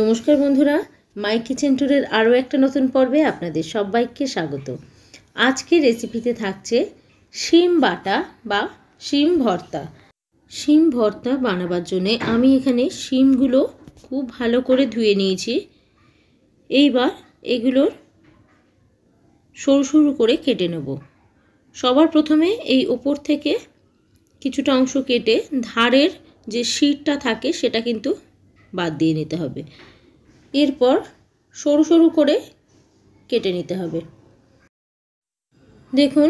নমস্কার বন্ধুরা মাই কিচেন ট্যুরের আরও একটা নতুন পর্বে আপনাদের সবাইকে স্বাগত আজকে রেসিপিতে থাকছে শিম বাটা বা শিম ভর্তা শিম ভর্তা বানাবার জন্যে আমি এখানে শিমগুলো খুব ভালো করে ধুয়ে নিয়েছি এইবার এগুলোর সরু সরু করে কেটে নেব সবার প্রথমে এই ওপর থেকে কিছুটা অংশ কেটে ধারের যে শিটটা থাকে সেটা কিন্তু বাদ দিয়ে নিতে হবে এরপর সরু সরু করে কেটে নিতে হবে দেখুন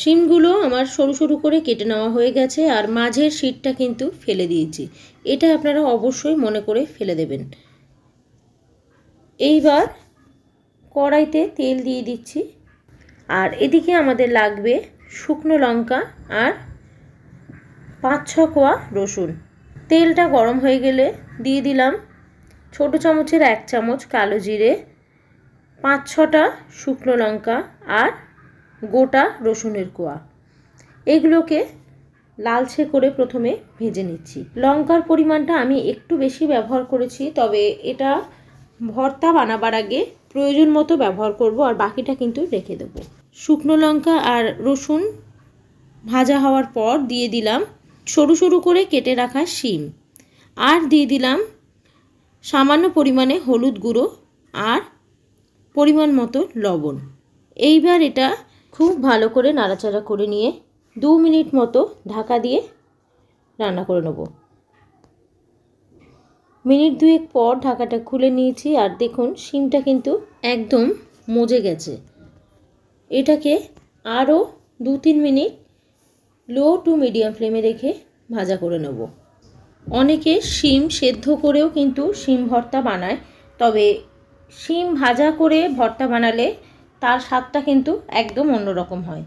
শিমগুলো আমার সরু সরু করে কেটে নেওয়া হয়ে গেছে আর মাঝের শিটটা কিন্তু ফেলে দিয়েছি এটা আপনারা অবশ্যই মনে করে ফেলে দেবেন এইবার কড়াইতে তেল দিয়ে দিচ্ছি আর এদিকে আমাদের লাগবে শুকনো লঙ্কা আর পাঁচ ছ কোয়া রসুন তেলটা গরম হয়ে গেলে দিয়ে দিলাম ছোট চামচের এক চামচ কালো জিরে পাঁচ ছটা শুকনো লঙ্কা আর গোটা রসুনের কোয়া এগুলোকে লালচে করে প্রথমে ভেজে নিচ্ছি লঙ্কার পরিমাণটা আমি একটু বেশি ব্যবহার করেছি তবে এটা ভর্তা বানাবার আগে প্রয়োজন মতো ব্যবহার করব আর বাকিটা কিন্তু রেখে দেবো শুকনো লঙ্কা আর রসুন ভাজা হওয়ার পর দিয়ে দিলাম সরু সরু করে কেটে রাখা শিম আর দিয়ে দিলাম সামান্য পরিমাণে হলুদ গুঁড়ো আর পরিমাণ মতো লবণ এইবার এটা খুব ভালো করে নাড়াচাড়া করে নিয়ে দু মিনিট মতো ঢাকা দিয়ে রান্না করে নেব মিনিট দুয়েক পর ঢাকাটা খুলে নিয়েছি আর দেখুন শিমটা কিন্তু একদম মজে গেছে এটাকে আরও দু তিন মিনিট লো টু মিডিয়াম ফ্লেমে রেখে ভাজা করে নেবো অনেকে শিম সেদ্ধ করেও কিন্তু শিম ভর্তা বানায় তবে শিম ভাজা করে ভর্তা বানালে তার স্বাদটা কিন্তু একদম অন্যরকম হয়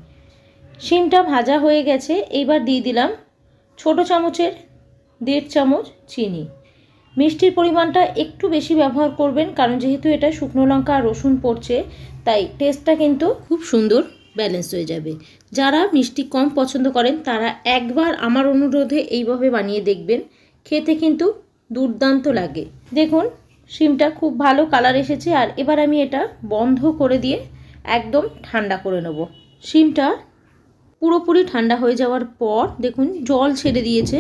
শিমটা ভাজা হয়ে গেছে এইবার দিয়ে দিলাম ছোট চামচের দেড় চামচ চিনি মিষ্টির পরিমাণটা একটু বেশি ব্যবহার করবেন কারণ যেহেতু এটা শুকনো লঙ্কা আর রসুন পড়ছে তাই টেস্টটা কিন্তু খুব সুন্দর ব্যালেন্স হয়ে যাবে যারা মিষ্টি কম পছন্দ করেন তারা একবার আমার অনুরোধে এইভাবে বানিয়ে দেখবেন খেতে কিন্তু দুর্দান্ত লাগে দেখুন শিমটা খুব ভালো কালার এসেছে আর এবার আমি এটা বন্ধ করে দিয়ে একদম ঠান্ডা করে নেব শিমটা পুরোপুরি ঠান্ডা হয়ে যাওয়ার পর দেখুন জল ছেড়ে দিয়েছে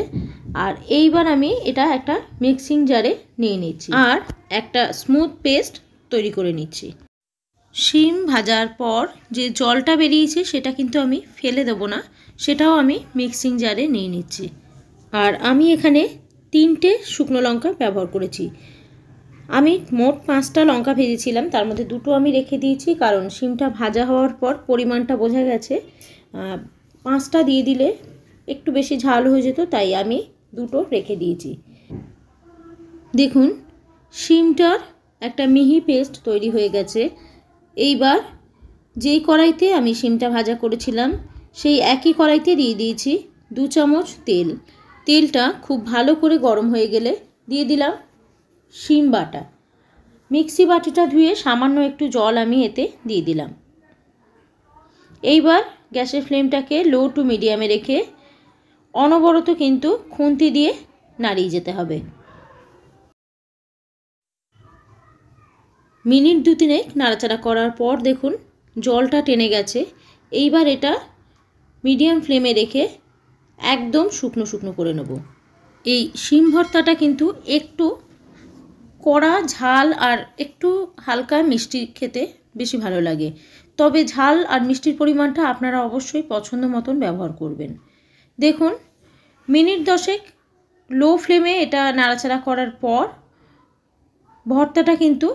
আর এইবার আমি এটা একটা মিক্সিং জারে নিয়ে নিচ্ছি আর একটা স্মুথ পেস্ট তৈরি করে নিচ্ছি শিম ভাজার পর যে জলটা বেরিয়েছে সেটা কিন্তু আমি ফেলে দেব না সেটাও আমি মিক্সিং জারে নিয়ে নিচ্ছি আর আমি এখানে তিনটে শুকনো লঙ্কা ব্যবহার করেছি আমি মোট পাঁচটা লঙ্কা ভেজেছিলাম তার মধ্যে দুটো আমি রেখে দিয়েছি কারণ শিমটা ভাজা হওয়ার পর পরিমাণটা বোঝা গেছে পাঁচটা দিয়ে দিলে একটু বেশি ঝাল হয়ে যেত তাই আমি দুটো রেখে দিয়েছি দেখুন শিমটার একটা মিহি পেস্ট তৈরি হয়ে গেছে এইবার যেই কড়াইতে আমি শিমটা ভাজা করেছিলাম সেই একই কড়াইতে দিয়ে দিয়েছি দু চামচ তেল তেলটা খুব ভালো করে গরম হয়ে গেলে দিয়ে দিলাম শিম বাটা মিক্সি বাটিটা ধুয়ে সামান্য একটু জল আমি এতে দিয়ে দিলাম এইবার গ্যাসের ফ্লেমটাকে লো টু মিডিয়ামে রেখে অনবরত কিন্তু খুন্তি দিয়ে নাড়িয়ে যেতে হবে মিনিট দু তিনেক নাড়াচাড়া করার পর দেখুন জলটা টেনে গেছে এইবার এটা মিডিয়াম ফ্লেমে রেখে একদম শুকনো শুকনো করে নেব এই শিম ভর্তাটা কিন্তু একটু কড়া ঝাল আর একটু হালকা মিষ্টি খেতে বেশি ভালো লাগে তবে ঝাল আর মিষ্টির পরিমাণটা আপনারা অবশ্যই পছন্দ মতন ব্যবহার করবেন দেখুন মিনিট দশেক লো ফ্লেমে এটা নাড়াচাড়া করার পর ভর্তাটা কিন্তু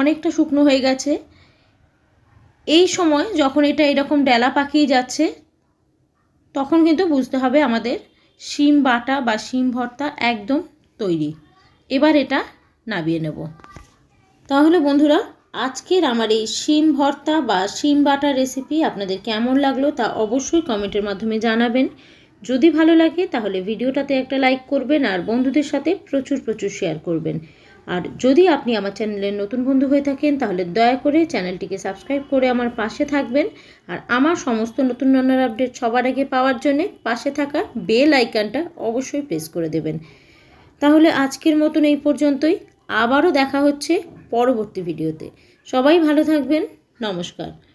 অনেকটা শুকনো হয়ে গেছে এই সময় যখন এটা এরকম ডেলা পাকিয়ে যাচ্ছে তখন কিন্তু বুঝতে হবে আমাদের শিম বাটা বা শিম ভর্তা একদম তৈরি এবার এটা নাবিয়ে নেব তাহলে বন্ধুরা আজকের আমার এই শিম ভর্তা বা শিম বাটা রেসিপি আপনাদের কেমন লাগলো তা অবশ্যই কমেন্টের মাধ্যমে জানাবেন যদি ভালো লাগে তাহলে ভিডিওটাতে একটা লাইক করবেন আর বন্ধুদের সাথে প্রচুর প্রচুর শেয়ার করবেন আর যদি আপনি আমার চ্যানেলের নতুন বন্ধু হয়ে থাকেন তাহলে দয়া করে চ্যানেলটিকে সাবস্ক্রাইব করে আমার পাশে থাকবেন আর আমার সমস্ত নতুন রান্নার আপডেট সবার আগে পাওয়ার জন্যে পাশে থাকা বেল আইকনটা অবশ্যই প্রেস করে দেবেন তাহলে আজকের মতন এই পর্যন্তই আবারও দেখা হচ্ছে পরবর্তী ভিডিওতে সবাই ভালো থাকবেন নমস্কার